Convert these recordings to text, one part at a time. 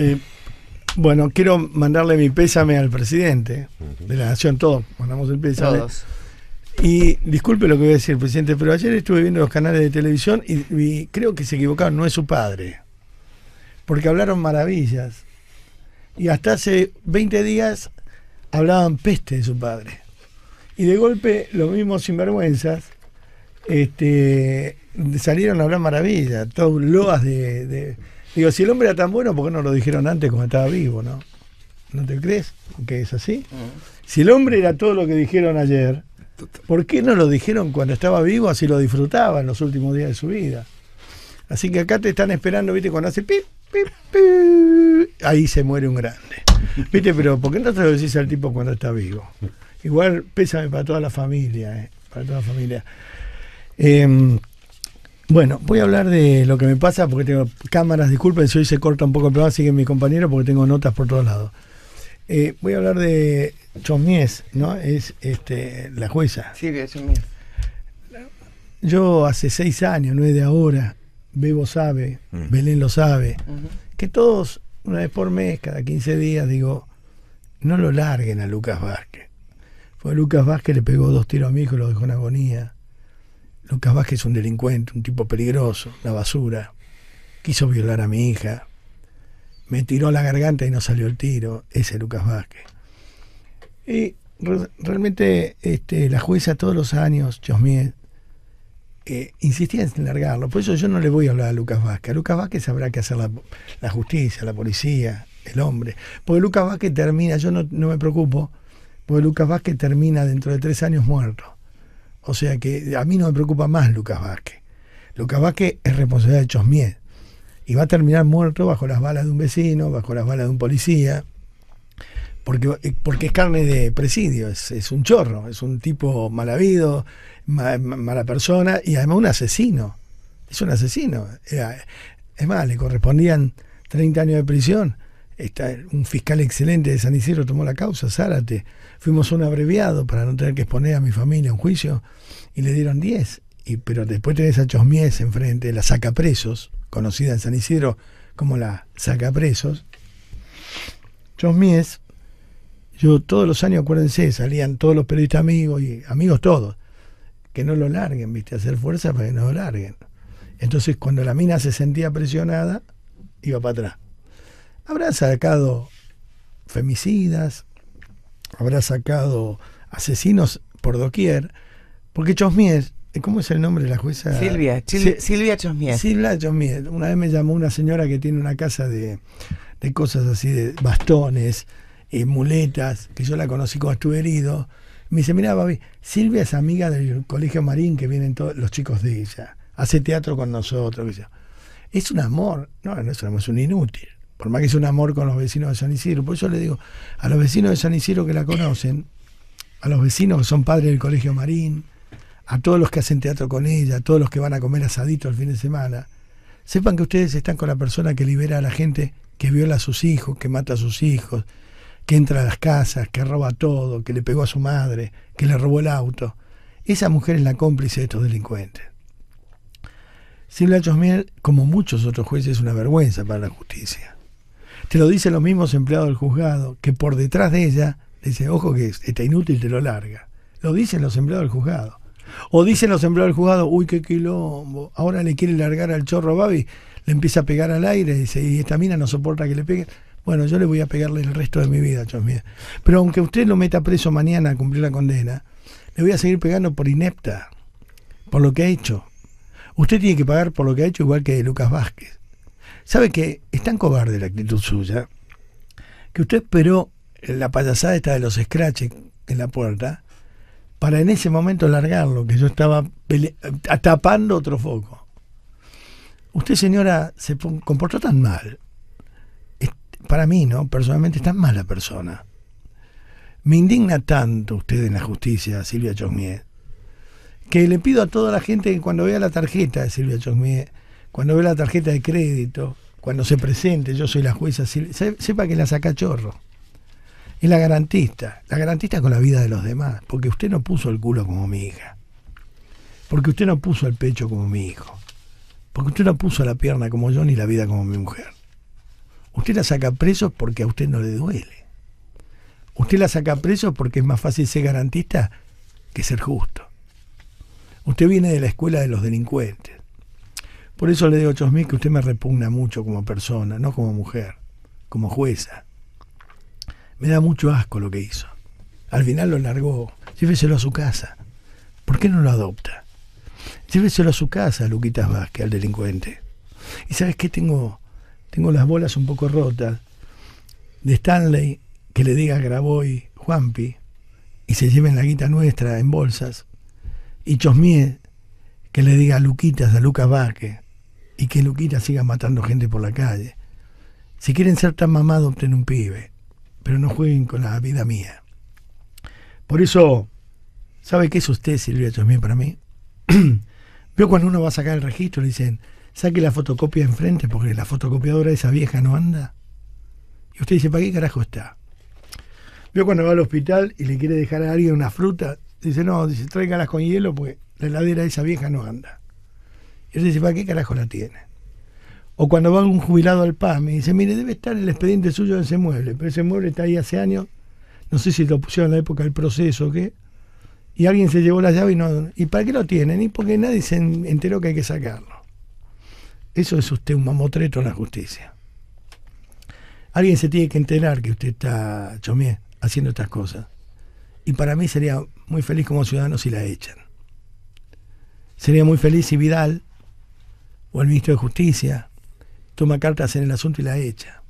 Eh, bueno, quiero mandarle mi pésame al presidente de la Nación, todos mandamos el pésame. Y disculpe lo que voy a decir, presidente, pero ayer estuve viendo los canales de televisión y, creo que se equivocaron, no es su padre. Porque hablaron maravillas. Y hasta hace 20 días hablaban peste de su padre. Y de golpe, los mismos sinvergüenzas este, salieron a hablar maravillas, todos loas de Digo, si el hombre era tan bueno, ¿por qué no lo dijeron antes cuando estaba vivo, no? ¿No te crees que es así? Mm. Si el hombre era todo lo que dijeron ayer, ¿por qué no lo dijeron cuando estaba vivo así lo disfrutaba en los últimos días de su vida? Así que acá te están esperando, ¿viste? Cuando hace pip, pip, pip, ahí se muere un grande. ¿Viste? Pero ¿por qué no te lo decís al tipo cuando está vivo? Igual pésame para toda la familia, ¿eh? Para toda la familia. Em, bueno, voy a hablar de lo que me pasa porque tengo cámaras, disculpen si hoy se corta un poco el programa, siguen mis compañeros porque tengo notas por todos lados. Eh, voy a hablar de Chomies, ¿no? Es este, la jueza. Sí, sí, Chomies. Yo hace seis años, no es de ahora, Bebo sabe, mm. Belén lo sabe, que todos, una vez por mes, cada 15 días, digo, no lo larguen a Lucas Vázquez. Fue Lucas Vázquez le pegó dos tiros a mi hijo y lo dejó en agonía. Lucas Vázquez es un delincuente, un tipo peligroso, la basura. Quiso violar a mi hija. Me tiró la garganta y no salió el tiro. Ese Lucas Vázquez. Y realmente este, la jueza todos los años, Chosmiel, eh, insistía en largarlo. Por eso yo no le voy a hablar a Lucas Vázquez. A Lucas Vázquez habrá que hacer la, justicia, la policía, el hombre. Porque Lucas Vázquez termina, yo no, no me preocupo, porque Lucas Vázquez termina dentro de tres años muerto. O sea que a mí no me preocupa más Lucas Vázquez. Lucas Vázquez es responsabilidad de Chosmier. Y va a terminar muerto bajo las balas de un vecino, bajo las balas de un policía, porque, eh, porque es carne de presidio, es, un chorro, es un tipo mal habido, mala persona y además un asesino. Es un asesino. es más, le correspondían 30 años de prisión un fiscal excelente de San Isidro tomó la causa, Zárate. Fuimos un abreviado para no tener que exponer a mi familia En juicio y le dieron 10. Y, pero después tenés a Chosmies enfrente, la saca presos conocida en San Isidro como la sacapresos. Chosmies, yo todos los años, acuérdense, salían todos los periodistas amigos y amigos todos, que no lo larguen, ¿viste? Hacer fuerza para que no lo larguen. Entonces, cuando la mina se sentía presionada, iba para atrás habrá sacado femicidas, habrá sacado asesinos por doquier, porque Chosmier, eh, ¿cómo es el nombre de la jueza? Silvia, Silvia Chosmier. Silvia Chosmier. Una vez me llamó una señora que tiene una casa de, de cosas así, de bastones, y eh, muletas, que yo la conocí cuando estuve herido. Me dice, mira, Silvia es amiga del Colegio Marín, que vienen todos los chicos de ella. Hace teatro con nosotros. Es un amor. No, no es un amor, es un inútil por más que es un amor con los vecinos de San Isidro, por eso le digo, a los vecinos de San Isidro que la conocen, a los vecinos que son padres del Colegio Marín, a todos los que hacen teatro con ella, a todos los que van a comer asadito el fin de semana, sepan que ustedes están con la persona que libera a la gente que viola a sus hijos, que mata a sus hijos, que entra a las casas, que roba todo, que le pegó a su madre, que le robó el auto. Esa mujer es la cómplice de estos delincuentes. Silvia Chosmiel, como muchos otros jueces, es una vergüenza para la justicia. Te lo dicen los mismos empleados del juzgado, que por detrás de ella dice, ojo que está inútil, te lo larga. Lo dicen los empleados del juzgado. O dicen los empleados del juzgado, uy, qué quilombo, ahora le quiere largar al chorro Babi, le empieza a pegar al aire, dice, y esta mina no soporta que le pegue. Bueno, yo le voy a pegarle el resto de mi vida, chosmía. Pero aunque usted lo meta preso mañana a cumplir la condena, le voy a seguir pegando por inepta, por lo que ha hecho. Usted tiene que pagar por lo que ha hecho, igual que Lucas Vázquez. Sabe que es tan cobarde la actitud suya que usted esperó la payasada esta de los scratches en la puerta para en ese momento largarlo, que yo estaba eh, tapando otro foco. Usted, señora, se comportó tan mal. Para mí, ¿no? Personalmente es tan mala persona. Me indigna tanto usted en la justicia, Silvia Chosmier, que le pido a toda la gente que cuando vea la tarjeta de Silvia Chosmier, cuando ve la tarjeta de crédito, cuando se presente, yo soy la jueza, sepa que la saca chorro. Es la garantista, la garantista con la vida de los demás, porque usted no puso el culo como mi hija, porque usted no puso el pecho como mi hijo, porque usted no puso la pierna como yo ni la vida como mi mujer. Usted la saca preso porque a usted no le duele. Usted la saca preso porque es más fácil ser garantista que ser justo. Usted viene de la escuela de los delincuentes. Por eso le digo, Chosmí que usted me repugna mucho como persona, no como mujer, como jueza. Me da mucho asco lo que hizo. Al final lo largó. Lléveselo a su casa. ¿Por qué no lo adopta? Lléveselo a su casa, Luquitas Vázquez, al delincuente. Y sabes qué? Tengo, tengo las bolas un poco rotas de Stanley que le diga a Graboy, Juanpi, y se lleven la guita nuestra en bolsas. Y Chosmie que le diga a Luquitas, a Lucas Vázquez, y que Luquita siga matando gente por la calle. Si quieren ser tan mamados, obtén un pibe, pero no jueguen con la vida mía. Por eso, ¿sabe qué es usted, Silvia bien para mí? Veo cuando uno va a sacar el registro, le dicen, saque la fotocopia enfrente porque la fotocopiadora de esa vieja no anda. Y usted dice, ¿para qué carajo está? Veo cuando va al hospital y le quiere dejar a alguien una fruta, dice, no, dice, tráigalas con hielo porque la heladera esa vieja no anda. Yo dice ¿para qué carajo la tiene? O cuando va un jubilado al PAM me dice, mire, debe estar el expediente suyo en ese mueble, pero ese mueble está ahí hace años, no sé si lo pusieron en la época del proceso o qué, y alguien se llevó la llave y no... ¿Y para qué lo tienen? Y porque nadie se enteró que hay que sacarlo. Eso es usted un mamotreto en la justicia. Alguien se tiene que enterar que usted está, chomé, haciendo estas cosas. Y para mí sería muy feliz como ciudadano si la echan. Sería muy feliz si Vidal o el ministro de Justicia toma cartas en el asunto y la echa.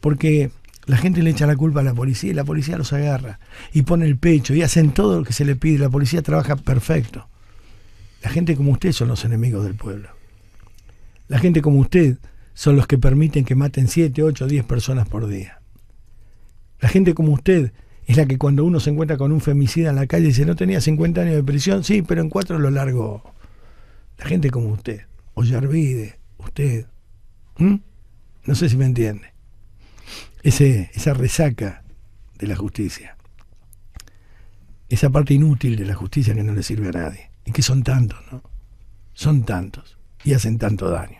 Porque la gente le echa la culpa a la policía y la policía los agarra y pone el pecho y hacen todo lo que se le pide. La policía trabaja perfecto. La gente como usted son los enemigos del pueblo. La gente como usted son los que permiten que maten 7, 8, 10 personas por día. La gente como usted es la que cuando uno se encuentra con un femicida en la calle dice, no tenía 50 años de prisión, sí, pero en cuatro lo largo. La gente como usted. Ollarvide, usted. No sé si me entiende. Ese, esa resaca de la justicia. Esa parte inútil de la justicia que no le sirve a nadie. Y que son tantos, ¿no? Son tantos. Y hacen tanto daño.